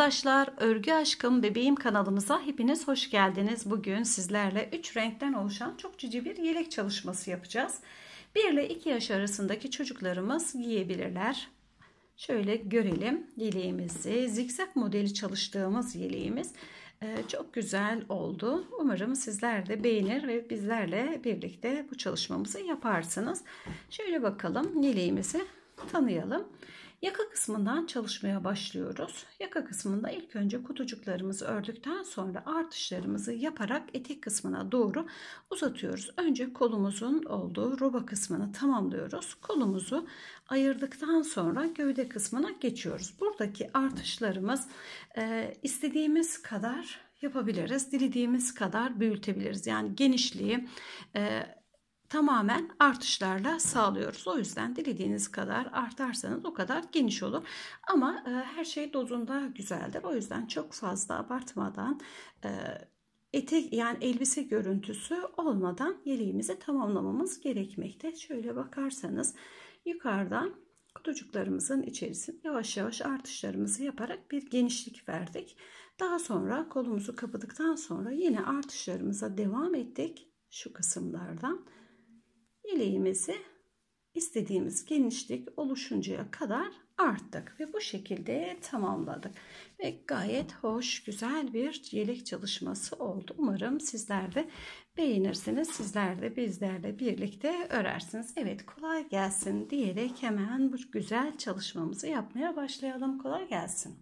Arkadaşlar Örgü Aşkım Bebeğim kanalımıza hepiniz hoş geldiniz. Bugün sizlerle 3 renkten oluşan çok cici bir yelek çalışması yapacağız. 1 ile 2 yaş arasındaki çocuklarımız giyebilirler. Şöyle görelim yeleğimizi. Zikzak modeli çalıştığımız yeleğimiz e, çok güzel oldu. Umarım sizler de beğenir ve bizlerle birlikte bu çalışmamızı yaparsınız. Şöyle bakalım yeleğimizi tanıyalım. Yaka kısmından çalışmaya başlıyoruz. Yaka kısmında ilk önce kutucuklarımızı ördükten sonra artışlarımızı yaparak etek kısmına doğru uzatıyoruz. Önce kolumuzun olduğu roba kısmını tamamlıyoruz. Kolumuzu ayırdıktan sonra gövde kısmına geçiyoruz. Buradaki artışlarımız e, istediğimiz kadar yapabiliriz. Dilediğimiz kadar büyütebiliriz. Yani genişliği e, tamamen artışlarla sağlıyoruz. O yüzden dilediğiniz kadar artarsanız o kadar geniş olur. Ama e, her şey dozunda güzeldir. O yüzden çok fazla abartmadan e, etek yani elbise görüntüsü olmadan yeleğimizi tamamlamamız gerekmekte. Şöyle bakarsanız yukarıdan kutucuklarımızın içerisinde yavaş yavaş artışlarımızı yaparak bir genişlik verdik. Daha sonra kolumuzu kapadıktan sonra yine artışlarımıza devam ettik şu kısımlardan yeleğimizi istediğimiz genişlik oluşuncaya kadar arttık ve bu şekilde tamamladık ve gayet hoş güzel bir yelek çalışması oldu umarım sizler de beğenirsiniz sizler de bizlerle birlikte örersiniz evet kolay gelsin diyerek hemen bu güzel çalışmamızı yapmaya başlayalım kolay gelsin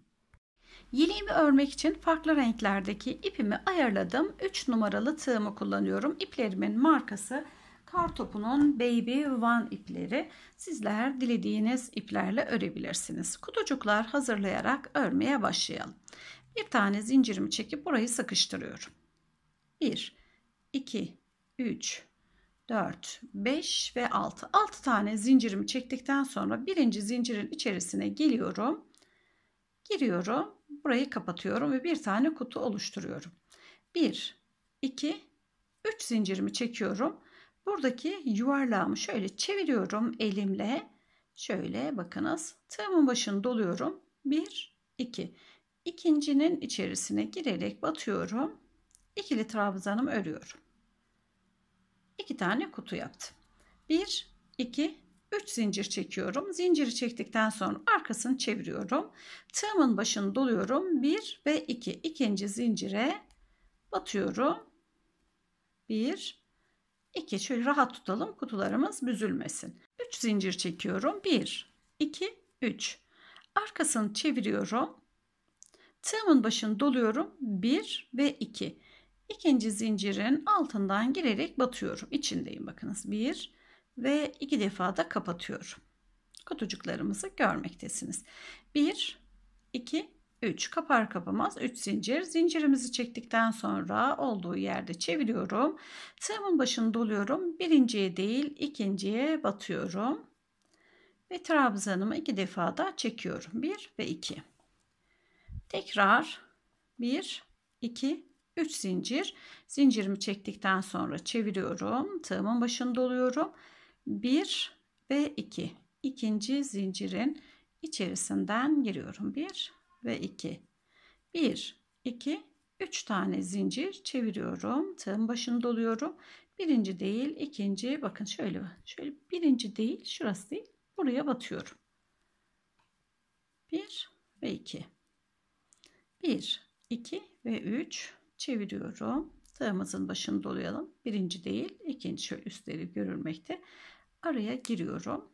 Yeleğimi örmek için farklı renklerdeki ipimi ayarladım. 3 numaralı tığımı kullanıyorum. İplerimin markası kar topunun baby one ipleri. Sizler dilediğiniz iplerle örebilirsiniz. Kutucuklar hazırlayarak örmeye başlayalım. Bir tane zincirimi çekip burayı sıkıştırıyorum. 1 2 3 4 5 ve 6. 6 tane zincirimi çektikten sonra birinci zincirin içerisine geliyorum. Giriyorum. Burayı kapatıyorum ve bir tane kutu oluşturuyorum. 1 2 3 zincirimi çekiyorum Buradaki yuvarlağımı şöyle çeviriyorum elimle. Şöyle bakınız. Tığımın başını doluyorum. 1, 2. İkincinin içerisine girerek batıyorum. İkili trabzanım örüyorum. 2 tane kutu yaptım. 1, 2, 3 zincir çekiyorum. Zinciri çektikten sonra arkasını çeviriyorum. Tığımın başını doluyorum. 1 ve 2. İkinci zincire batıyorum. 1 2 şöyle rahat tutalım kutularımız büzülmesin. 3 zincir çekiyorum. 1 2 3. Arkasını çeviriyorum. Tığımın başını doluyorum. 1 ve 2. İki. İkinci zincirin altından girerek batıyorum. İçindeyim bakınız. 1 ve 2 defa da kapatıyorum. Kutucuklarımızı görmektesiniz. 1 2 3 kapar kapamaz 3 zincir zincirimizi çektikten sonra olduğu yerde çeviriyorum tığımın başını doluyorum birinciye değil ikinciye batıyorum ve trabzanımı iki defa da çekiyorum 1 ve 2 tekrar 1 2 3 zincir zincirimi çektikten sonra çeviriyorum tığımın başını doluyorum 1 ve 2 ikinci zincirin içerisinden giriyorum 1 ve 2. 1, 2, 3 tane zincir çeviriyorum. Tığın başını doluyorum. Birinci değil, ikinci. Bakın şöyle, şöyle birinci değil, şurası değil. Buraya batıyorum. 1 ve 2. 1, 2 ve 3 çeviriyorum. Tığımızın başını dolayalım. Birinci değil, ikinci şöyle üstleri görülmekte. Araya giriyorum.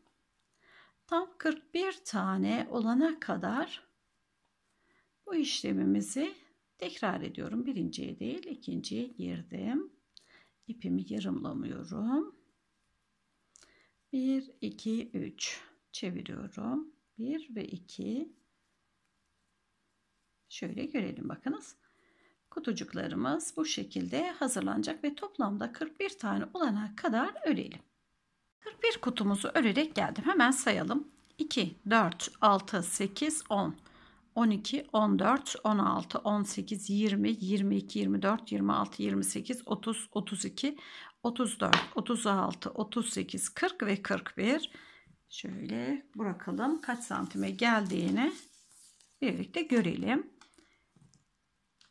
Tam 41 tane olana kadar bu işlemimizi tekrar ediyorum. Birinciye değil ikinciye girdim. İpimi yarımlamıyorum. 1, 2, 3 çeviriyorum. 1 ve 2 şöyle görelim bakınız. Kutucuklarımız bu şekilde hazırlanacak ve toplamda 41 tane olana kadar örelim. 41 kutumuzu örerek geldim. Hemen sayalım. 2, 4, 6, 8, 10, 12, 14, 16, 18, 20, 22, 24, 26, 28, 30, 32, 34, 36, 38, 40 ve 41. Şöyle bırakalım kaç santime geldiğini birlikte görelim.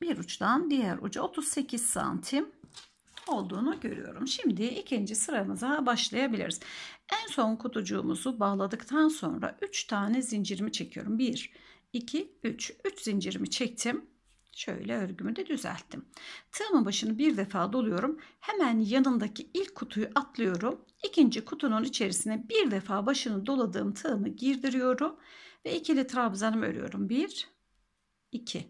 Bir uçtan diğer uca 38 santim olduğunu görüyorum. Şimdi ikinci sıramıza başlayabiliriz. En son kutucuğumuzu bağladıktan sonra 3 tane zincirimi çekiyorum. 1, 2, 2, 3. 3 zincirimi çektim. Şöyle örgümü de düzelttim. Tığımın başını bir defa doluyorum. Hemen yanındaki ilk kutuyu atlıyorum. İkinci kutunun içerisine bir defa başını doladığım tığımı girdiriyorum. Ve ikili trabzanımı örüyorum. 1, 2.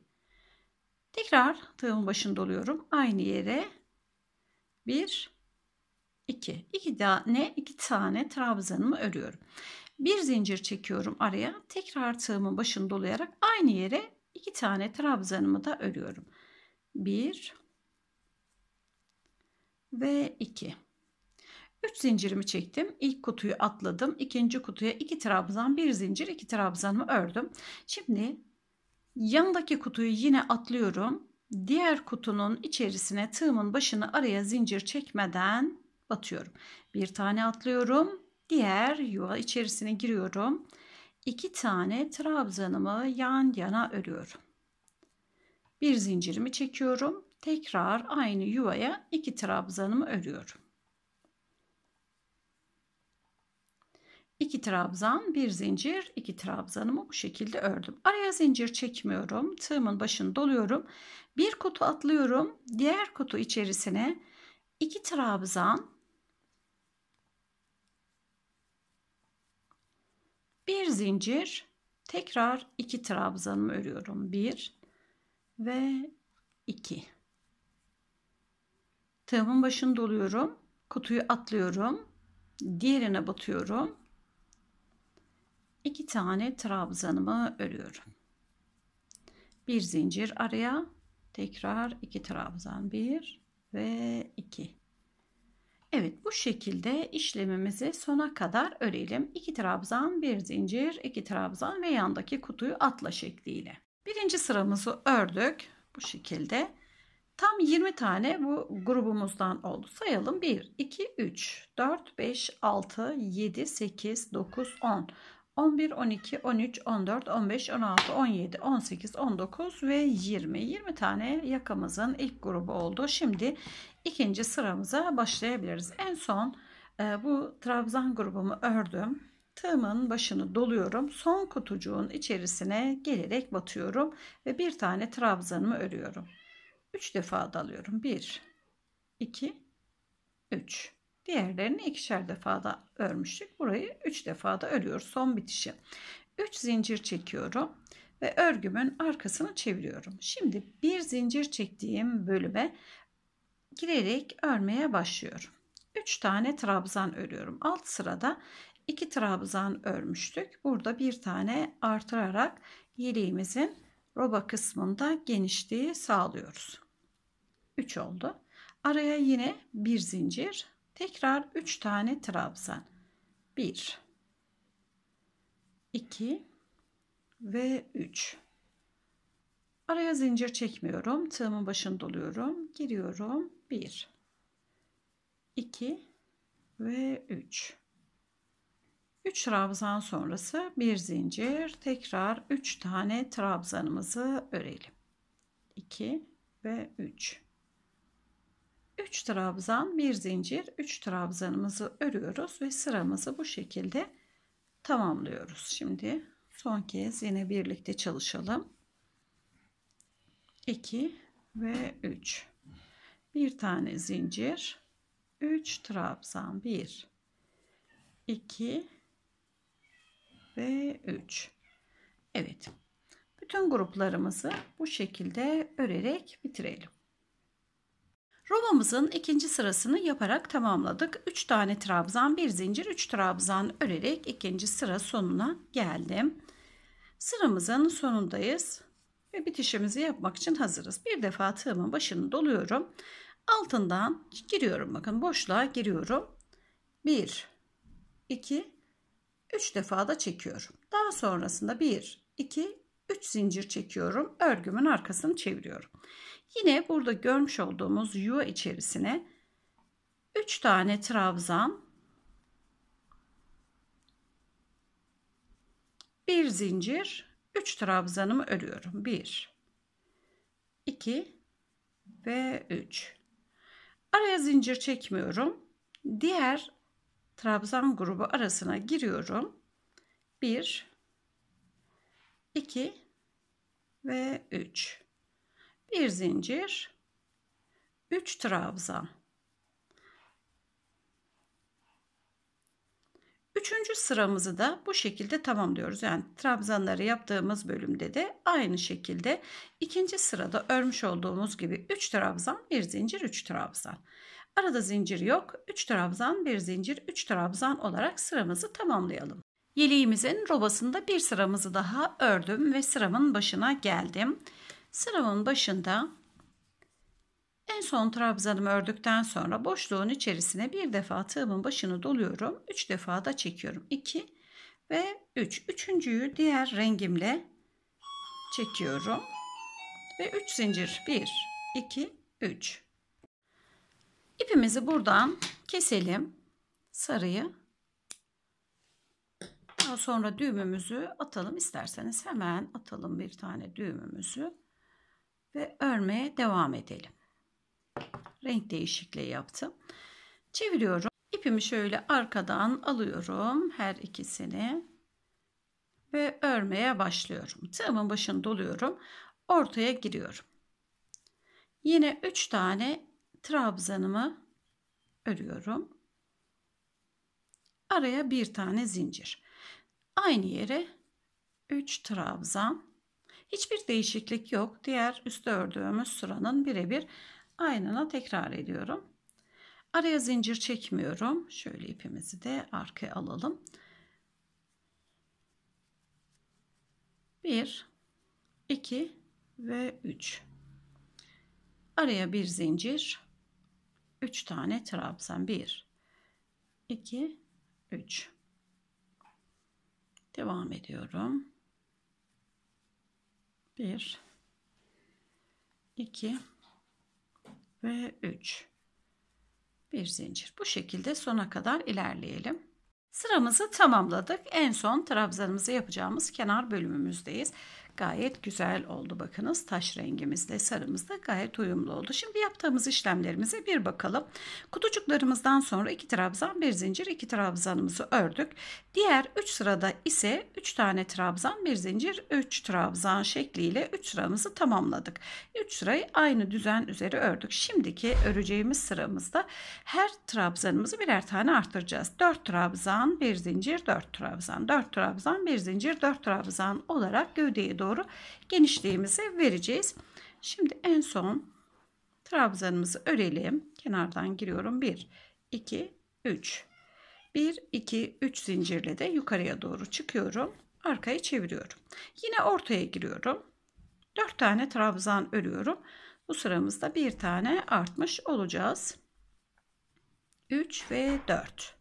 Tekrar tığımın başını doluyorum. Aynı yere 1, 2. 2 tane, 2 tane trabzanımı örüyorum bir zincir çekiyorum araya. Tekrar tığımın başını dolayarak aynı yere iki tane trabzanımı da örüyorum. 1 ve 2. 3 zincirimi çektim. ilk kutuyu atladım. ikinci kutuya iki trabzan, bir zincir, iki trabzanımı ördüm. Şimdi yandaki kutuyu yine atlıyorum. Diğer kutunun içerisine tığımın başını araya zincir çekmeden batıyorum. Bir tane atlıyorum. Diğer yuva içerisine giriyorum. İki tane trabzanımı yan yana örüyorum. Bir zincirimi çekiyorum. Tekrar aynı yuvaya iki trabzanımı örüyorum. İki trabzan, bir zincir, iki trabzanımı bu şekilde ördüm. Araya zincir çekmiyorum. Tığımın başını doluyorum. Bir kutu atlıyorum. Diğer kutu içerisine iki trabzan, bir zincir tekrar iki trabzanımı örüyorum. Bir ve iki. Tığımın başını doluyorum. Kutuyu atlıyorum. Diğerine batıyorum. İki tane trabzanımı örüyorum. Bir zincir araya tekrar iki trabzan. Bir ve iki. Evet bu şekilde işlemimizi sona kadar örelim. 2 trabzan, 1 zincir, 2 trabzan ve yandaki kutuyu atla şekliyle. Birinci sıramızı ördük bu şekilde. Tam 20 tane bu grubumuzdan oldu. Sayalım 1, 2, 3, 4, 5, 6, 7, 8, 9, 10. 11, 12, 13, 14, 15, 16, 17, 18, 19 ve 20. 20 tane yakamızın ilk grubu oldu. Şimdi ikinci sıramıza başlayabiliriz. En son e, bu trabzan grubumu ördüm. Tığımın başını doluyorum. Son kutucuğun içerisine gelerek batıyorum ve bir tane trabzanımı örüyorum. 3 defa dalıyorum. 1 2 3 Diğerlerini ikişer defa da örmüştük. Burayı 3 da örüyoruz. Son bitişi. 3 zincir çekiyorum ve örgümün arkasını çeviriyorum. Şimdi bir zincir çektiğim bölüme girerek örmeye başlıyorum. 3 tane trabzan örüyorum. Alt sırada 2 trabzan örmüştük. Burada bir tane artırarak yeleğimizin roba kısmında genişliği sağlıyoruz. 3 oldu. Araya yine bir zincir Tekrar 3 tane trabzan. 1 2 ve 3. Araya zincir çekmiyorum. Tığımın başını doluyorum. Giriyorum. 1 2 ve 3. 3 trabzan sonrası bir zincir. Tekrar 3 tane trabzanımızı örelim. 2 ve 3. 3 trabzan, bir zincir, 3 trabzanımızı örüyoruz ve sıramızı bu şekilde tamamlıyoruz. Şimdi son kez yine birlikte çalışalım. 2 ve 3. Bir tane zincir, 3 trabzan, 1 2 ve 3. Evet. Bütün gruplarımızı bu şekilde örerek bitirelim. Romamızın ikinci sırasını yaparak tamamladık. 3 tane trabzan, bir zincir, 3 trabzan örerek ikinci sıra sonuna geldim. Sıramızın sonundayız ve bitişimizi yapmak için hazırız. Bir defa tığımın başını doluyorum. Altından giriyorum bakın boşluğa giriyorum. 1 2 3 defa da çekiyorum. Daha sonrasında 1 2 3 zincir çekiyorum. Örgümün arkasını çeviriyorum. Yine burada görmüş olduğumuz yuva içerisine 3 tane trabzan, bir zincir, 3 trabzanımı örüyorum. 1 2 ve 3. Araya zincir çekmiyorum. Diğer trabzan grubu arasına giriyorum. 1 2 ve 3 bir zincir 3 trabzan Üçüncü sıramızı da bu şekilde tamamlıyoruz. Yani trabzanları yaptığımız bölümde de aynı şekilde ikinci sırada örmüş olduğumuz gibi 3 trabzan, 1 zincir, 3 trabzan. Arada zincir yok. 3 trabzan, 1 zincir, 3 trabzan olarak sıramızı tamamlayalım. Yeleğimizin robasında bir sıramızı daha ördüm ve sıramın başına geldim. Sıramın başında en son trabzanımı ördükten sonra boşluğun içerisine bir defa tığımın başını doluyorum. 3 defa da çekiyorum. 2 ve 3. Üçüncüyü diğer rengimle çekiyorum. Ve 3 zincir. 1, 2, 3. İpimizi buradan keselim. Sarıyı. Daha sonra düğümümüzü atalım. İsterseniz hemen atalım bir tane düğümümüzü ve örmeye devam edelim. Renk değişikliği yaptım. Çeviriyorum. İpimi şöyle arkadan alıyorum her ikisini ve örmeye başlıyorum. Tığımın başını doluyorum. Ortaya giriyorum. Yine 3 tane trabzanımı örüyorum. Araya bir tane zincir. Aynı yere 3 trabzan Hiçbir değişiklik yok. Diğer üste ördüğümüz sıranın birebir aynına tekrar ediyorum. Araya zincir çekmiyorum. Şöyle ipimizi de arkaya alalım. 1 2 ve 3 araya bir zincir 3 tane trabzan 1 2 3 devam ediyorum 1 2 ve 3 bir zincir bu şekilde sona kadar ilerleyelim sıramızı tamamladık en son trabzanımızı yapacağımız kenar bölümümüzdeyiz gayet güzel oldu. Bakınız taş rengimizle sarımız da gayet uyumlu oldu. Şimdi yaptığımız işlemlerimize bir bakalım. Kutucuklarımızdan sonra iki trabzan bir zincir iki trabzanımızı ördük. Diğer 3 sırada ise 3 tane trabzan bir zincir 3 trabzan şekliyle 3 sıramızı tamamladık. 3 sırayı aynı düzen üzeri ördük. Şimdiki öreceğimiz sıramızda her trabzanımızı birer tane arttıracağız. 4 trabzan bir zincir 4 trabzan 4 trabzan bir zincir 4 trabzan olarak gövdeye doğru doğru genişliğimizi vereceğiz. Şimdi en son trabzanımızı örelim. Kenardan giriyorum. 1, 2, 3. 1, 2, 3 zincirle de yukarıya doğru çıkıyorum. Arkaya çeviriyorum. Yine ortaya giriyorum. 4 tane trabzan örüyorum. Bu sıramızda bir tane artmış olacağız. 3 ve 4.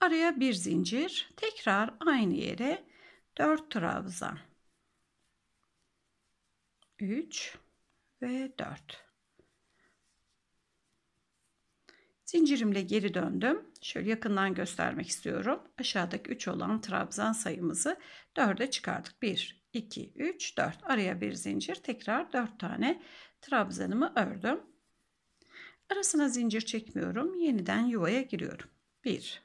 Araya bir zincir. Tekrar aynı yere 4 trabzan. 3 ve 4 zincirimle geri döndüm şöyle yakından göstermek istiyorum aşağıdaki 3 olan trabzan sayımızı 4'e çıkardık 1 2 3 4 araya bir zincir tekrar 4 tane trabzanımı ördüm arasına zincir çekmiyorum yeniden yuvaya giriyorum 1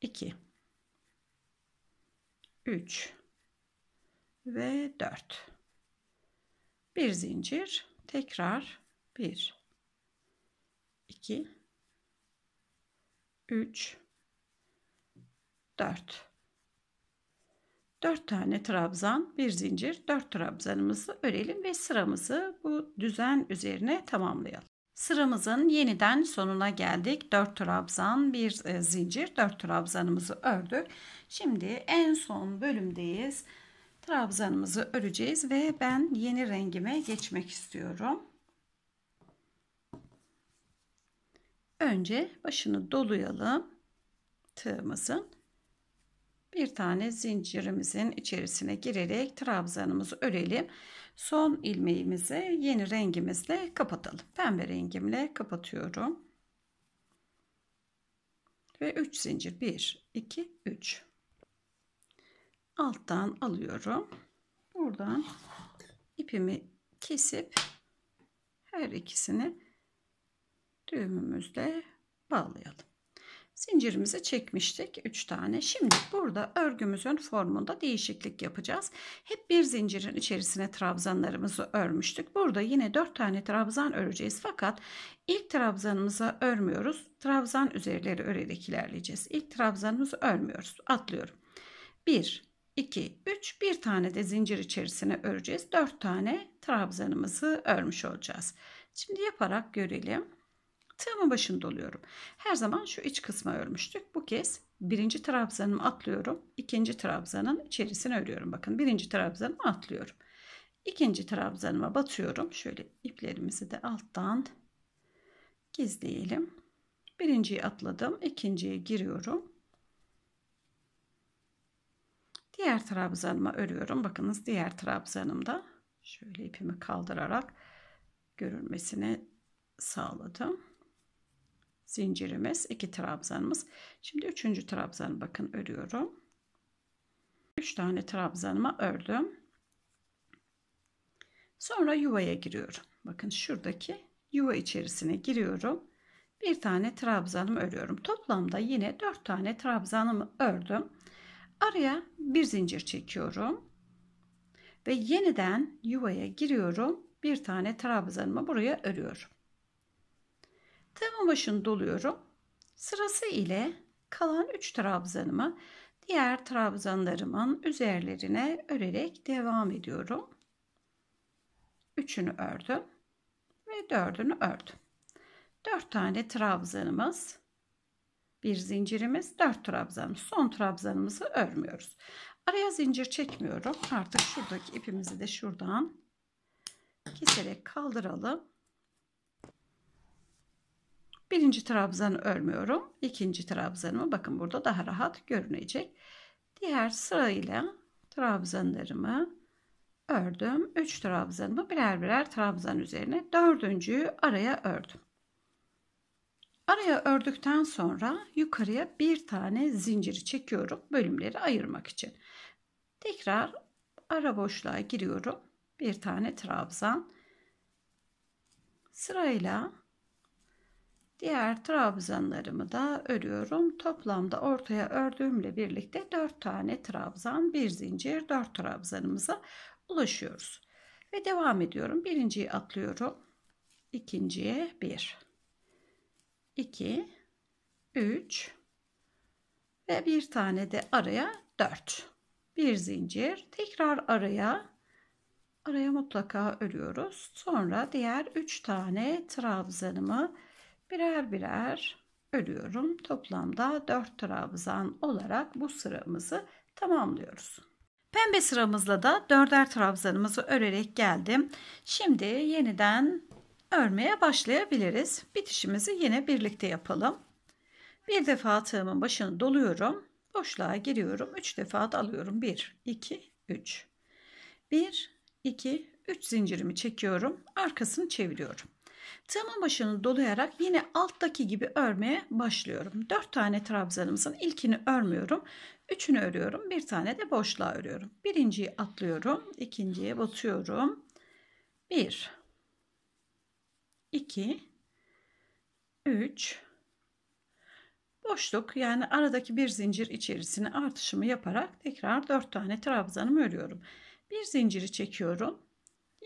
2 3 ve 4 bir zincir tekrar 1 2 3 4 4 tane trabzan bir zincir 4 trabzanımızı örelim ve sıramızı bu düzen üzerine tamamlayalım. Sıramızın yeniden sonuna geldik. 4 trabzan, bir e, zincir, 4 trabzanımızı ördük. Şimdi en son bölümdeyiz. Trabzanımızı öreceğiz ve ben yeni rengime geçmek istiyorum. Önce başını doluyalım tığımızın. Bir tane zincirimizin içerisine girerek trabzanımızı örelim. Son ilmeğimizi yeni rengimizle kapatalım. Pembe rengimle kapatıyorum. Ve 3 zincir. 1, 2, 3 alttan alıyorum. Buradan ipimi kesip her ikisini düğümümüzle bağlayalım. Zincirimizi çekmiştik 3 tane. Şimdi burada örgümüzün formunda değişiklik yapacağız. Hep bir zincirin içerisine trabzanlarımızı örmüştük. Burada yine 4 tane trabzan öreceğiz. Fakat ilk trabzanımıza örmüyoruz. Trabzan üzerleri örerek ilerleyeceğiz. İlk trabzanımızı örmüyoruz. Atlıyorum. 1 2, 3, bir tane de zincir içerisine öreceğiz. 4 tane trabzanımızı örmüş olacağız. Şimdi yaparak görelim. Tığımın başında oluyorum. Her zaman şu iç kısma örmüştük. Bu kez birinci trabzanımı atlıyorum. ikinci trabzanın içerisine örüyorum. Bakın birinci trabzanımı atlıyorum. İkinci trabzanıma batıyorum. Şöyle iplerimizi de alttan gizleyelim. Birinciyi atladım. ikinciye giriyorum. Diğer trabzanıma örüyorum. Bakınız diğer trabzanım da şöyle ipimi kaldırarak görünmesini sağladım. Zincirimiz iki trabzanımız. Şimdi üçüncü trabzanı bakın örüyorum. Üç tane trabzanıma ördüm. Sonra yuvaya giriyorum. Bakın şuradaki yuva içerisine giriyorum. Bir tane trabzanımı örüyorum. Toplamda yine dört tane trabzanımı ördüm. Araya bir zincir çekiyorum. Ve yeniden yuvaya giriyorum. Bir tane trabzanımı buraya örüyorum. Tamam başını doluyorum. Sırası ile kalan 3 trabzanımı diğer trabzanlarımın üzerlerine örerek devam ediyorum. Üçünü ördüm ve dördünü ördüm. Dört tane trabzanımız bir zincirimiz 4 trabzanımız. Son trabzanımızı örmüyoruz. Araya zincir çekmiyorum. Artık şuradaki ipimizi de şuradan keserek kaldıralım. Birinci trabzanı örmüyorum. ikinci trabzanımı bakın burada daha rahat görünecek. Diğer sırayla trabzanlarımı ördüm. 3 trabzanımı birer birer trabzan üzerine dördüncüyü araya ördüm. Araya ördükten sonra yukarıya bir tane zinciri çekiyorum bölümleri ayırmak için. Tekrar ara boşluğa giriyorum. Bir tane trabzan. Sırayla diğer trabzanlarımı da örüyorum. Toplamda ortaya ördüğümle birlikte 4 tane trabzan, bir zincir, 4 trabzanımıza ulaşıyoruz. Ve devam ediyorum. Birinciyi atlıyorum. ikinciye bir. 2, 3 ve bir tane de araya 4. Bir zincir. Tekrar araya araya mutlaka örüyoruz. Sonra diğer 3 tane trabzanımı birer birer örüyorum. Toplamda 4 trabzan olarak bu sıramızı tamamlıyoruz. Pembe sıramızla da dörder trabzanımızı örerek geldim. Şimdi yeniden örmeye başlayabiliriz. Bitişimizi yine birlikte yapalım. Bir defa tığımın başını doluyorum. Boşluğa giriyorum. 3 defa da alıyorum. 1, 2, 3. 1, 2, 3 zincirimi çekiyorum. Arkasını çeviriyorum. Tığımın başını dolayarak yine alttaki gibi örmeye başlıyorum. 4 tane trabzanımızın ilkini örmüyorum. Üçünü örüyorum. Bir tane de boşluğa örüyorum. Birinciyi atlıyorum. ikinciye batıyorum. 1 2 3 boşluk yani aradaki bir zincir içerisine artışımı yaparak tekrar 4 tane trabzanımı örüyorum. Bir zinciri çekiyorum.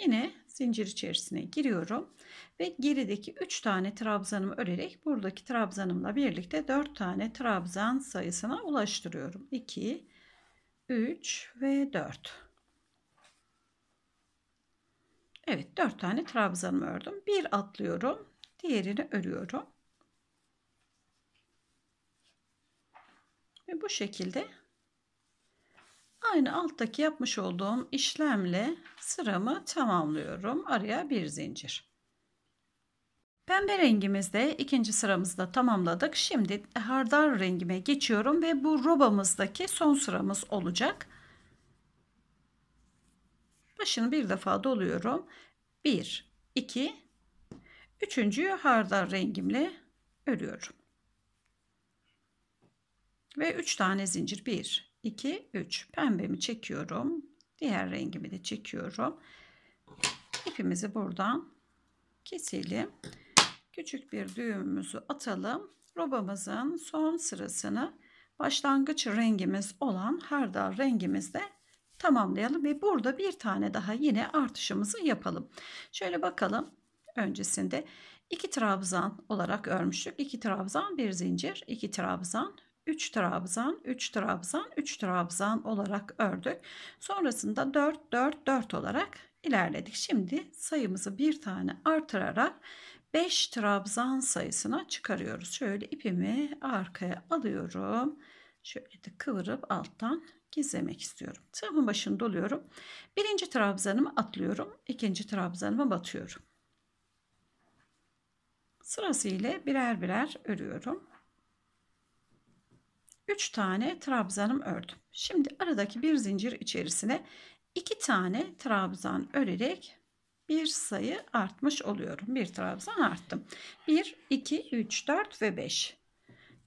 Yine zincir içerisine giriyorum ve gerideki 3 tane trabzanımı örerek buradaki trabzanımla birlikte 4 tane trabzan sayısına ulaştırıyorum. 2 3 ve 4 Evet 4 tane trabzanımı ördüm. Bir atlıyorum. Diğerini örüyorum. Ve bu şekilde aynı alttaki yapmış olduğum işlemle sıramı tamamlıyorum. Araya bir zincir. Pembe rengimizde ikinci sıramızı da tamamladık. Şimdi hardar rengime geçiyorum ve bu robamızdaki son sıramız olacak. Başını bir defa doluyorum. 1, 2, üçüncüyü hardal rengimle örüyorum. Ve 3 tane zincir. 1, 2, 3. Pembemi çekiyorum. Diğer rengimi de çekiyorum. İpimizi buradan keselim. Küçük bir düğümümüzü atalım. Robamızın son sırasını başlangıç rengimiz olan hardal rengimizde tamamlayalım ve burada bir tane daha yine artışımızı yapalım. Şöyle bakalım öncesinde iki trabzan olarak örmüştük. İki trabzan, bir zincir, iki trabzan, üç trabzan, üç trabzan, üç trabzan olarak ördük. Sonrasında dört, dört, dört olarak ilerledik. Şimdi sayımızı bir tane artırarak 5 trabzan sayısına çıkarıyoruz. Şöyle ipimi arkaya alıyorum. Şöyle de kıvırıp alttan gizlemek istiyorum. Tığımın başını doluyorum. Birinci trabzanımı atlıyorum. ikinci trabzanıma batıyorum. Sırasıyla birer birer örüyorum. 3 tane trabzanım ördüm. Şimdi aradaki bir zincir içerisine 2 tane trabzan örerek bir sayı artmış oluyorum. Bir trabzan arttım. 1, 2, 3, 4 ve 5.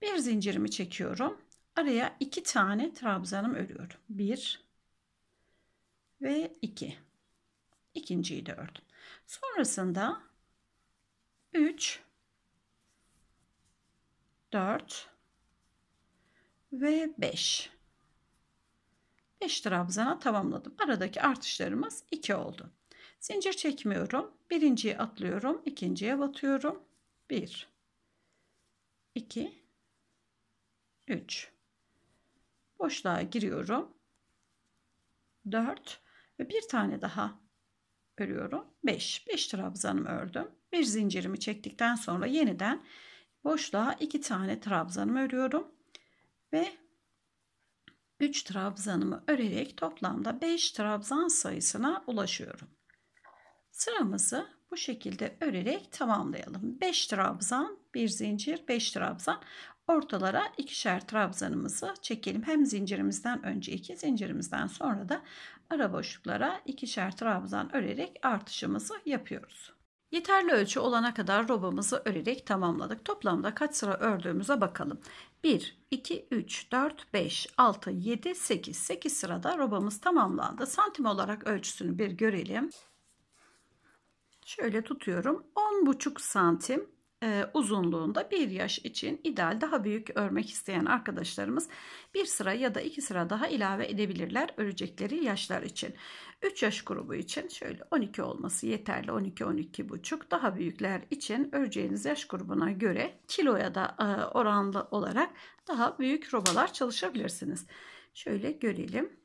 Bir zincirimi çekiyorum. Araya iki tane trabzanım örüyorum. Bir ve iki. İkinciyi de ördüm. Sonrasında üç, dört ve beş. Beş trabzana tamamladım. Aradaki artışlarımız iki oldu. Zincir çekmiyorum. Birinciye atlıyorum. ikinciye batıyorum. Bir, iki, üç boşluğa giriyorum. 4 ve bir tane daha örüyorum. 5. 5 trabzanımı ördüm. Bir zincirimi çektikten sonra yeniden boşluğa 2 tane trabzanımı örüyorum. Ve 3 trabzanımı örerek toplamda 5 trabzan sayısına ulaşıyorum. Sıramızı bu şekilde örerek tamamlayalım. 5 trabzan, bir zincir, 5 trabzan. Ortalara ikişer trabzanımızı çekelim. Hem zincirimizden önce iki zincirimizden sonra da ara boşluklara ikişer trabzan örerek artışımızı yapıyoruz. Yeterli ölçü olana kadar robamızı örerek tamamladık. Toplamda kaç sıra ördüğümüze bakalım. 1, 2, 3, 4, 5, 6, 7, 8. 8 sırada robamız tamamlandı. Santim olarak ölçüsünü bir görelim. Şöyle tutuyorum. 10,5 santim e, uzunluğunda bir yaş için ideal daha büyük örmek isteyen arkadaşlarımız bir sıra ya da iki sıra daha ilave edebilirler örecekleri yaşlar için. 3 yaş grubu için şöyle 12 olması yeterli 12 12 buçuk daha büyükler için öreceğiniz yaş grubuna göre kiloya da e, oranlı olarak daha büyük robalar çalışabilirsiniz. Şöyle görelim.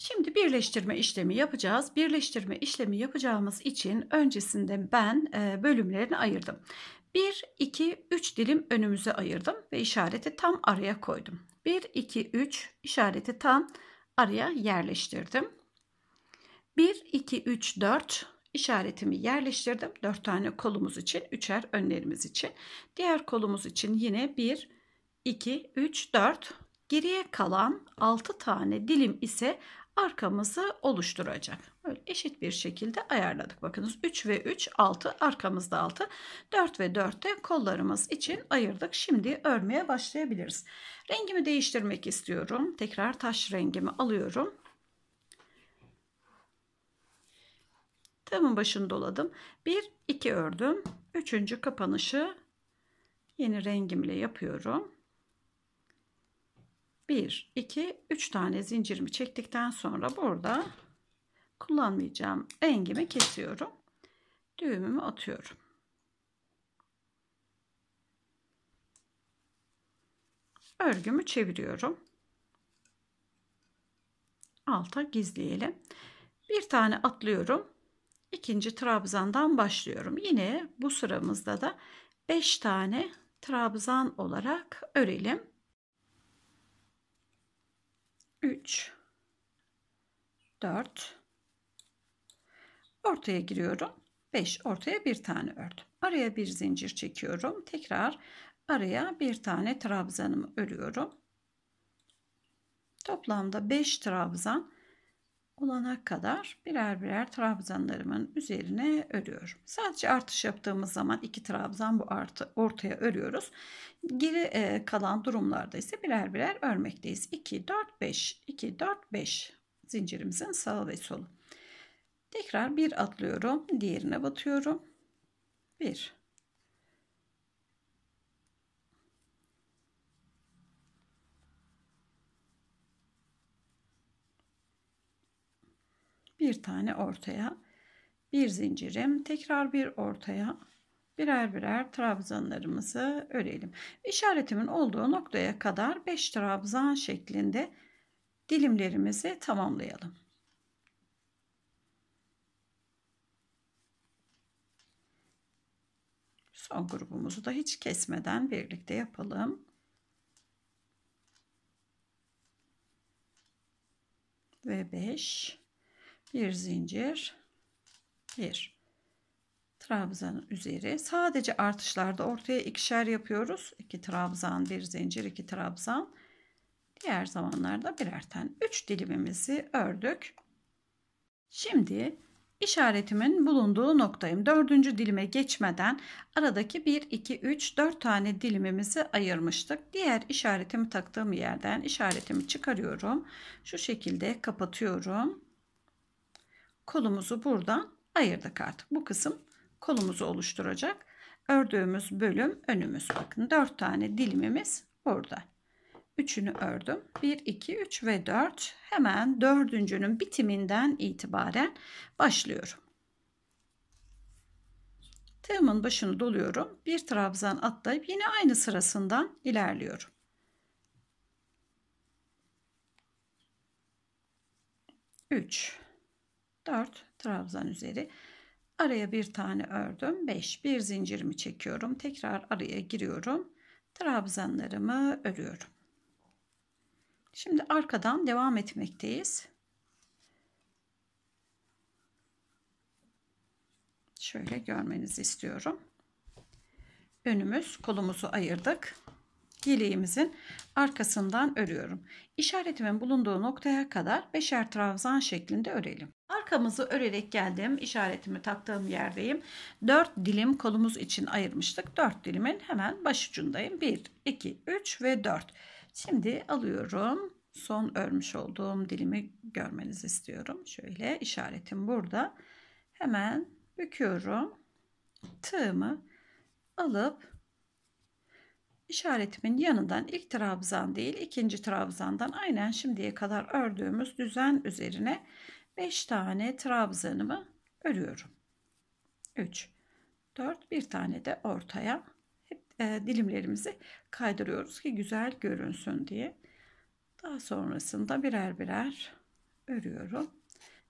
Şimdi birleştirme işlemi yapacağız. Birleştirme işlemi yapacağımız için öncesinde ben e, bölümlerini ayırdım. 1, 2, 3 dilim önümüze ayırdım ve işareti tam araya koydum. 1, 2, 3 işareti tam araya yerleştirdim. 1, 2, 3, 4 işaretimi yerleştirdim. 4 tane kolumuz için, 3'er önlerimiz için. Diğer kolumuz için yine 1, 2, 3, 4 Geriye kalan 6 tane dilim ise arkamızı oluşturacak. Böyle eşit bir şekilde ayarladık. Bakınız 3 ve 3 6 arkamızda 6 4 ve 4 de kollarımız için ayırdık. Şimdi örmeye başlayabiliriz. Rengimi değiştirmek istiyorum. Tekrar taş rengimi alıyorum. Tamın başını doladım. 1 2 ördüm. 3. kapanışı yeni rengimle yapıyorum. 1, 2, 3 tane zincirimi çektikten sonra burada kullanmayacağım rengimi kesiyorum. Düğümümü atıyorum. Örgümü çeviriyorum. Alta gizleyelim. Bir tane atlıyorum. İkinci trabzandan başlıyorum. Yine bu sıramızda da 5 tane trabzan olarak örelim. 3 4 ortaya giriyorum 5 ortaya bir tane ördüm araya bir zincir çekiyorum tekrar araya bir tane trabzanımı örüyorum toplamda 5 trabzan olana kadar birer birer trabzanlarımın üzerine örüyorum. Sadece artış yaptığımız zaman iki trabzan bu artı ortaya örüyoruz. Geri e, kalan durumlarda ise birer birer örmekteyiz. 2 4 5 2 4 5 zincirimizin sağ ve solu. Tekrar bir atlıyorum, diğerine batıyorum. 1 bir tane ortaya bir zincirim tekrar bir ortaya birer birer trabzanlarımızı örelim. İşaretimin olduğu noktaya kadar 5 trabzan şeklinde dilimlerimizi tamamlayalım. Son grubumuzu da hiç kesmeden birlikte yapalım. Ve 5 bir zincir bir trabzanın üzeri sadece artışlarda ortaya ikişer yapıyoruz iki trabzan bir zincir iki trabzan diğer zamanlarda birer tane Üç dilimimizi ördük şimdi işaretimin bulunduğu noktayım dördüncü dilime geçmeden aradaki 1 2 3 4 tane dilimimizi ayırmıştık diğer işaretimi taktığım yerden işaretimi çıkarıyorum şu şekilde kapatıyorum kolumuzu buradan ayırdık artık. Bu kısım kolumuzu oluşturacak. Ördüğümüz bölüm önümüz. Bakın 4 tane dilimimiz burada. Üçünü ördüm. 1, 2, 3 ve 4. Hemen dördüncünün bitiminden itibaren başlıyorum. Tığımın başını doluyorum. Bir trabzan atlayıp yine aynı sırasından ilerliyorum. Üç. 4 trabzan üzeri araya bir tane ördüm 5 bir zincirimi çekiyorum tekrar araya giriyorum trabzanlarımı örüyorum şimdi arkadan devam etmekteyiz şöyle görmenizi istiyorum önümüz kolumuzu ayırdık yeleğimizin arkasından örüyorum. İşaretimin bulunduğu noktaya kadar beşer trabzan şeklinde örelim. Arkamızı örerek geldim. İşaretimi taktığım yerdeyim. 4 dilim kolumuz için ayırmıştık. 4 dilimin hemen başucundayım. 1, 2, 3 ve 4. Şimdi alıyorum. Son örmüş olduğum dilimi görmenizi istiyorum. Şöyle işaretim burada. Hemen büküyorum. Tığımı alıp işaretimin yanından ilk trabzan değil ikinci trabzandan aynen şimdiye kadar ördüğümüz düzen üzerine 5 tane trabzanımı örüyorum. 3 4 bir tane de ortaya hep e, dilimlerimizi kaydırıyoruz ki güzel görünsün diye. Daha sonrasında birer birer örüyorum.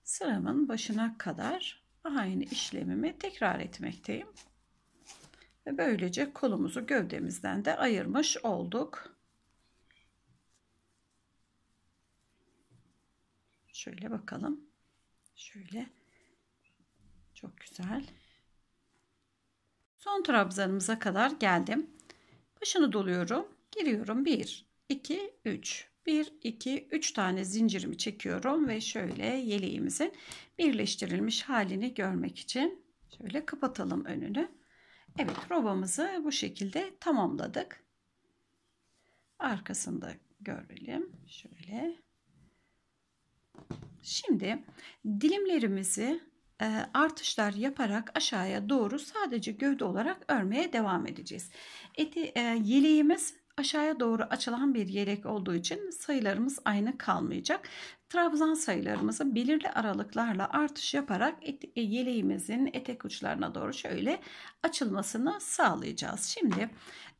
Sıramın başına kadar aynı işlemimi tekrar etmekteyim. Ve böylece kolumuzu gövdemizden de ayırmış olduk. Şöyle bakalım. Şöyle. Çok güzel. Son trabzanımıza kadar geldim. Başını doluyorum. Giriyorum. 1, 2, 3. 1, 2, 3 tane zincirimi çekiyorum ve şöyle yeleğimizin birleştirilmiş halini görmek için şöyle kapatalım önünü. Evet robamızı bu şekilde tamamladık. Arkasında görelim. Şöyle. Şimdi dilimlerimizi e, artışlar yaparak aşağıya doğru sadece gövde olarak örmeye devam edeceğiz. Eti, e, yeleğimiz aşağıya doğru açılan bir yelek olduğu için sayılarımız aynı kalmayacak. Trabzan sayılarımızı belirli aralıklarla artış yaparak e, yeleğimizin etek uçlarına doğru şöyle açılmasını sağlayacağız. Şimdi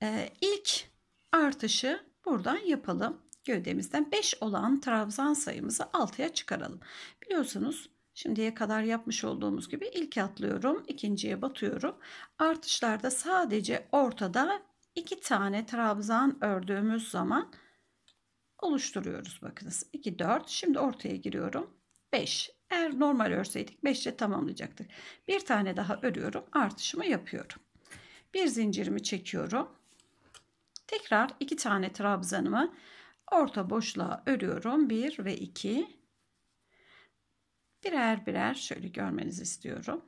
e, ilk artışı buradan yapalım. Gövdemizden 5 olan trabzan sayımızı 6'ya çıkaralım. Biliyorsunuz Şimdiye kadar yapmış olduğumuz gibi ilk atlıyorum, ikinciye batıyorum. Artışlarda sadece ortada iki tane trabzan ördüğümüz zaman oluşturuyoruz bakınız 2 4 şimdi ortaya giriyorum 5 eğer normal örseydik 5 ile tamamlayacaktık bir tane daha örüyorum artışımı yapıyorum bir zincirimi çekiyorum tekrar iki tane trabzanımı orta boşluğa örüyorum 1 ve 2 birer birer şöyle görmenizi istiyorum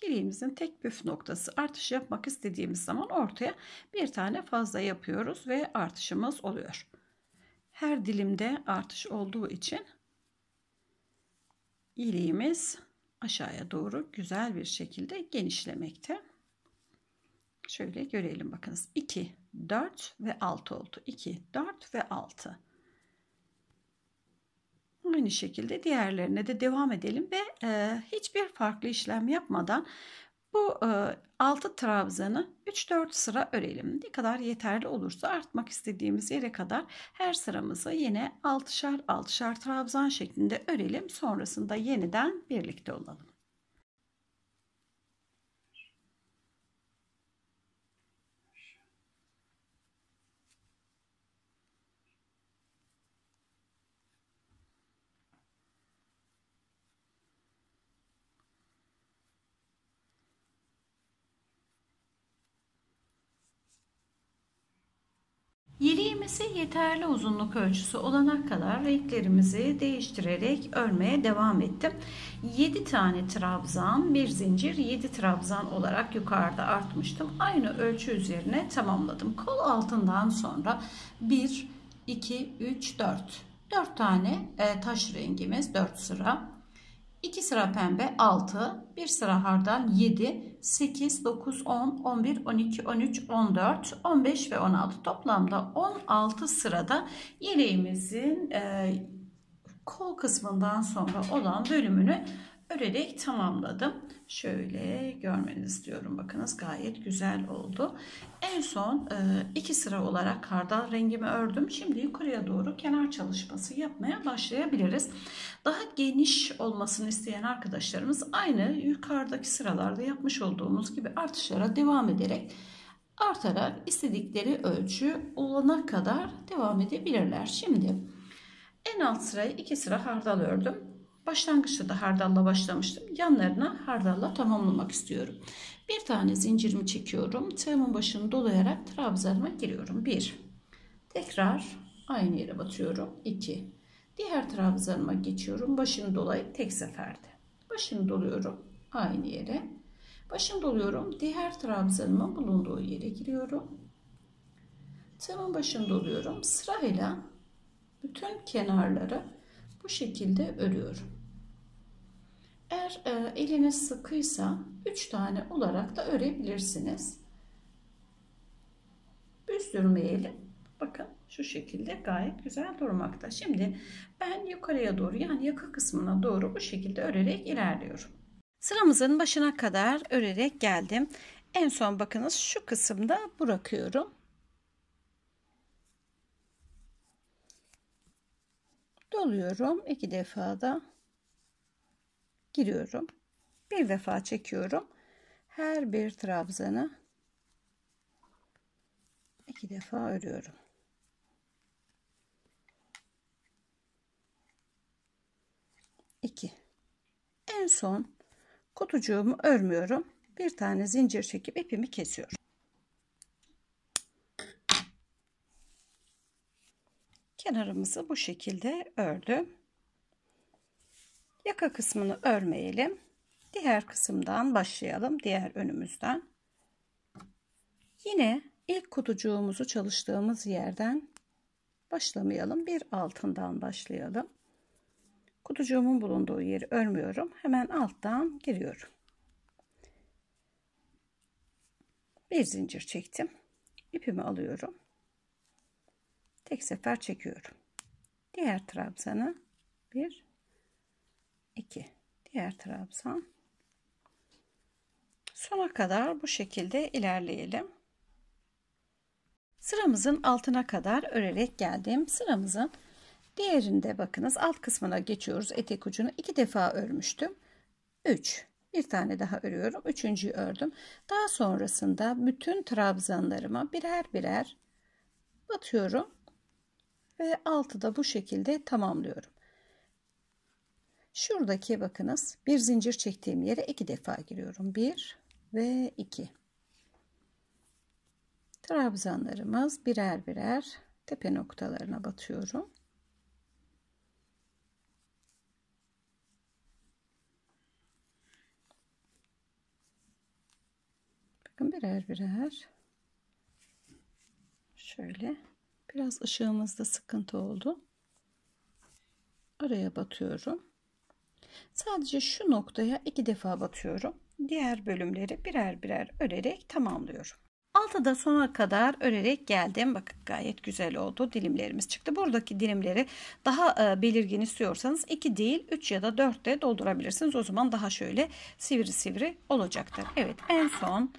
Geriğimizin tek püf noktası artış yapmak istediğimiz zaman ortaya bir tane fazla yapıyoruz ve artışımız oluyor. Her dilimde artış olduğu için iliğimiz aşağıya doğru güzel bir şekilde genişlemekte. Şöyle görelim bakınız. 2, 4 ve 6 oldu. 2, 4 ve 6. Aynı şekilde diğerlerine de devam edelim ve e, hiçbir farklı işlem yapmadan bu e, 6 trabzanı 3-4 sıra örelim. Ne kadar yeterli olursa artmak istediğimiz yere kadar her sıramızı yine 6'şar 6'şar trabzan şeklinde örelim. Sonrasında yeniden birlikte olalım. Örmesi yeterli uzunluk ölçüsü olana kadar renklerimizi değiştirerek örmeye devam ettim. 7 tane trabzan, bir zincir 7 trabzan olarak yukarıda artmıştım. Aynı ölçü üzerine tamamladım. Kol altından sonra 1, 2, 3, 4. 4 tane e, taş rengimiz 4 sıra. 2 sıra pembe 6, 1 sıra hardal 7, 8, 9, 10, 11, 12, 13, 14, 15 ve 16. Toplamda 16 sırada yeleğimizin e, kol kısmından sonra olan bölümünü örerek tamamladım şöyle görmenizi istiyorum. Bakınız gayet güzel oldu. En son e, iki sıra olarak kardal rengimi ördüm. Şimdi yukarıya doğru kenar çalışması yapmaya başlayabiliriz. Daha geniş olmasını isteyen arkadaşlarımız aynı yukarıdaki sıralarda yapmış olduğumuz gibi artışlara devam ederek artarak istedikleri ölçü olana kadar devam edebilirler. Şimdi en alt sırayı iki sıra hardal ördüm. Başlangıçta da hardalla başlamıştım. Yanlarına hardalla tamamlamak istiyorum. Bir tane zincirimi çekiyorum. Tığımın başını dolayarak trabzanıma giriyorum. 1. Tekrar aynı yere batıyorum. 2. Diğer trabzanıma geçiyorum. Başını dolayıp tek seferde. Başını doluyorum. Aynı yere. Başını doluyorum. Diğer trabzanımın bulunduğu yere giriyorum. Tığımın başını doluyorum. Sırayla bütün kenarları bu şekilde örüyorum. Eğer e, eliniz sıkıysa 3 tane olarak da örebilirsiniz. Büzdürmeyelim. Bakın şu şekilde gayet güzel durmakta. Şimdi ben yukarıya doğru yani yaka kısmına doğru bu şekilde örerek ilerliyorum. Sıramızın başına kadar örerek geldim. En son bakınız şu kısımda bırakıyorum. Doluyorum iki defa da giriyorum. Bir defa çekiyorum. Her bir trabzanı iki defa örüyorum. İki. En son kutucuğumu örmüyorum. Bir tane zincir çekip ipimi kesiyorum. Kenarımızı bu şekilde ördüm. Yaka kısmını örmeyelim. Diğer kısımdan başlayalım. Diğer önümüzden. Yine ilk kutucuğumuzu çalıştığımız yerden başlamayalım. Bir altından başlayalım. Kutucuğumun bulunduğu yeri örmüyorum. Hemen alttan giriyorum. Bir zincir çektim. İpimi alıyorum. Tek sefer çekiyorum. Diğer trabzanı bir 2 diğer trabzan sona kadar bu şekilde ilerleyelim sıramızın altına kadar örerek geldim sıramızın diğerinde bakınız alt kısmına geçiyoruz etek ucunu iki defa örmüştüm 3 bir tane daha örüyorum üçüncüyü ördüm daha sonrasında bütün trabzanlarımı birer birer batıyorum ve altı da bu şekilde tamamlıyorum Şuradaki bakınız bir zincir çektiğim yere iki defa giriyorum. Bir ve iki. Trabzanlarımız birer birer tepe noktalarına batıyorum. Bakın birer birer şöyle biraz ışığımızda sıkıntı oldu. Araya batıyorum. Sadece şu noktaya iki defa batıyorum. Diğer bölümleri birer birer örerek tamamlıyorum. Altı sona kadar örerek geldim. Bakın gayet güzel oldu. Dilimlerimiz çıktı. Buradaki dilimleri daha e, belirgin istiyorsanız 2 değil 3 ya da 4 de doldurabilirsiniz. O zaman daha şöyle sivri sivri olacaktır. Evet en son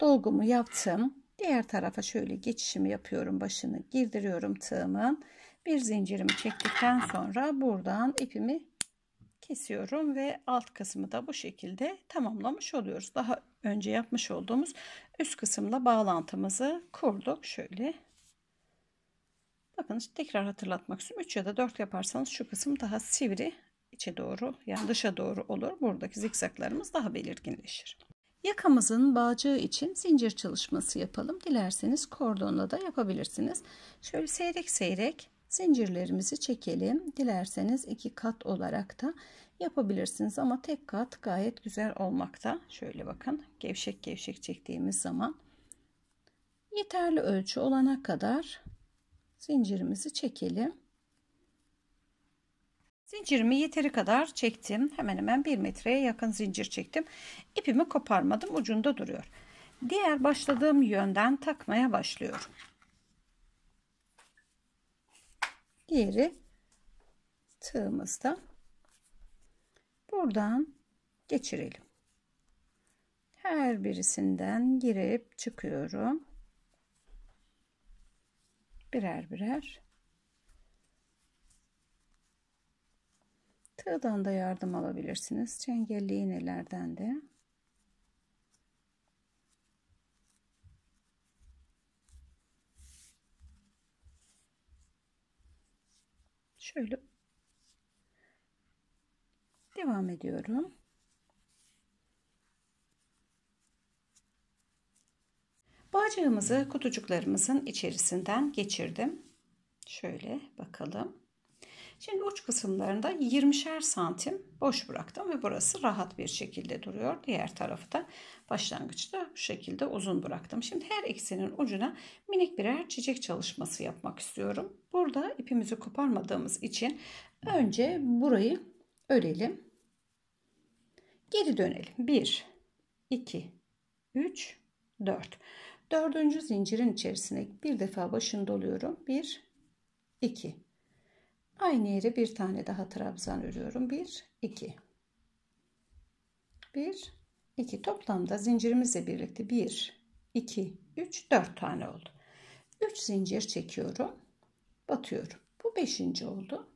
dolgumu yaptım. Diğer tarafa şöyle geçişimi yapıyorum. Başını girdiriyorum tığımın. Bir zincirimi çektikten sonra buradan ipimi kesiyorum ve alt kısmı da bu şekilde tamamlamış oluyoruz. Daha önce yapmış olduğumuz üst kısımla bağlantımızı kurduk. Şöyle bakın tekrar hatırlatmak istiyorum. 3 ya da 4 yaparsanız şu kısım daha sivri içe doğru yani dışa doğru olur. Buradaki zikzaklarımız daha belirginleşir. Yakamızın bağcığı için zincir çalışması yapalım. Dilerseniz kordonla da yapabilirsiniz. Şöyle seyrek seyrek Zincirlerimizi çekelim. Dilerseniz iki kat olarak da yapabilirsiniz ama tek kat gayet güzel olmakta. Şöyle bakın gevşek gevşek çektiğimiz zaman yeterli ölçü olana kadar zincirimizi çekelim. Zincirimi yeteri kadar çektim. Hemen hemen 1 metreye yakın zincir çektim. İpimi koparmadım. Ucunda duruyor. Diğer başladığım yönden takmaya başlıyorum. Diğeri tığımızda. Buradan geçirelim. Her birisinden girip çıkıyorum. Birer birer. Tığdan da yardım alabilirsiniz. Çengelli iğnelerden de. şöyle devam ediyorum. Bağcığımızı kutucuklarımızın içerisinden geçirdim. Şöyle bakalım. Şimdi uç kısımlarında 20'şer santim boş bıraktım ve burası rahat bir şekilde duruyor. Diğer tarafı da başlangıçta bu şekilde uzun bıraktım. Şimdi her ikisinin ucuna minik birer çiçek çalışması yapmak istiyorum. Burada ipimizi koparmadığımız için önce burayı örelim. Geri dönelim. 1, 2, 3, 4. Dördüncü zincirin içerisine bir defa başını doluyorum. 1, 2, Aynı yere bir tane daha trabzan örüyorum. 1 2 1 2 toplamda zincirimizle birlikte 1 2 3 4 tane oldu. 3 zincir çekiyorum. Batıyorum. Bu 5. oldu.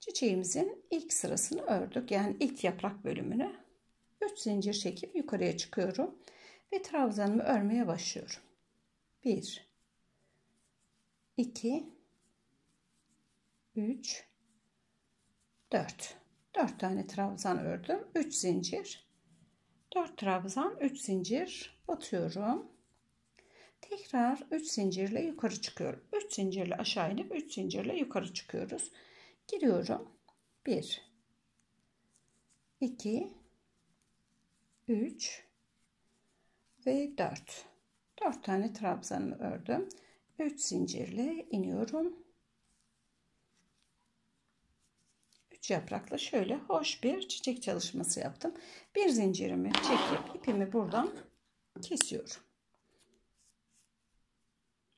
Çiçeğimizin ilk sırasını ördük. Yani ilk yaprak bölümünü 3 zincir çekip yukarıya çıkıyorum ve trabzanımı örmeye başlıyorum. 1 2 3 4 4 tane trabzan ördüm 3 zincir 4 trabzan 3 zincir batıyorum tekrar 3 zincirle yukarı çıkıyorum 3 zincirle aşağı inip 3 zincirle yukarı çıkıyoruz giriyorum 1 2 3 ve 4 4 tane trabzanımı ördüm 3 zincirle iniyorum 3 yaprakla şöyle hoş bir çiçek çalışması yaptım. Bir zincirimi çekip ipimi buradan kesiyorum.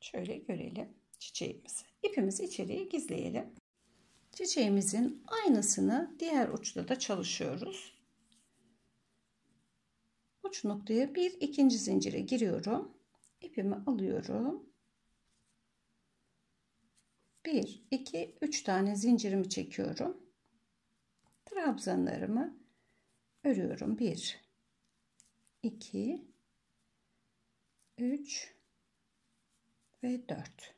Şöyle görelim çiçeğimizi. İpimizi içeriye gizleyelim. Çiçeğimizin aynısını diğer uçta da çalışıyoruz. Uç noktaya bir ikinci zincire giriyorum. İpimi alıyorum. 1, 2, 3 tane zincirimi çekiyorum trabzanlarımı örüyorum. 1 2 3 ve 4.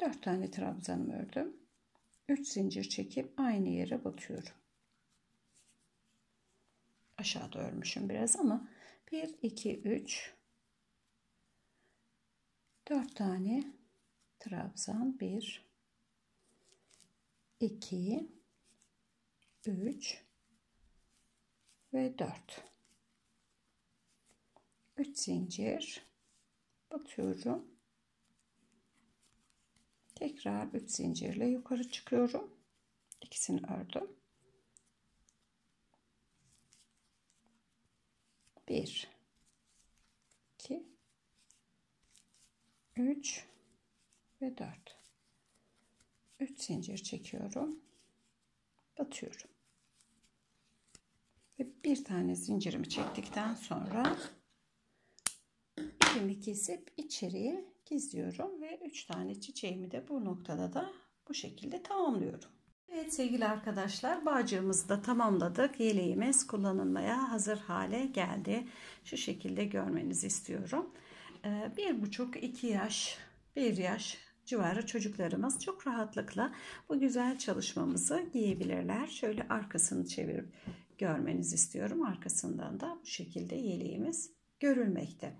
4 tane trabzanımı ördüm. 3 zincir çekip aynı yere batıyorum. Aşağıda örmüşüm biraz ama 1 2 3 4 tane trabzan 1 2 3 ve 4 3 zincir batıyorum tekrar 3 zincirle yukarı çıkıyorum ikisini ördüm 1 2 3 ve 4 3 zincir çekiyorum batıyorum. Ve bir tane zincirimi çektikten sonra ipimi kesip içeriye gizliyorum ve 3 tane çiçeğimi de bu noktada da bu şekilde tamamlıyorum. Evet sevgili arkadaşlar bağcığımızı da tamamladık. Yeleğimiz kullanılmaya hazır hale geldi. Şu şekilde görmenizi istiyorum. Ee, bir buçuk iki yaş bir yaş civarı çocuklarımız çok rahatlıkla bu güzel çalışmamızı giyebilirler. Şöyle arkasını çevirip görmenizi istiyorum. Arkasından da bu şekilde yeleğimiz görülmekte.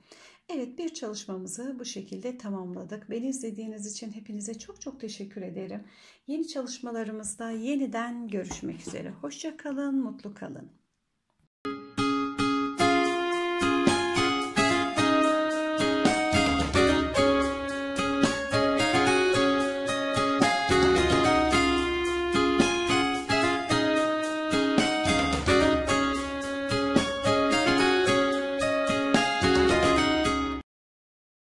Evet bir çalışmamızı bu şekilde tamamladık. Beni izlediğiniz için hepinize çok çok teşekkür ederim. Yeni çalışmalarımızda yeniden görüşmek üzere. Hoşça kalın, mutlu kalın.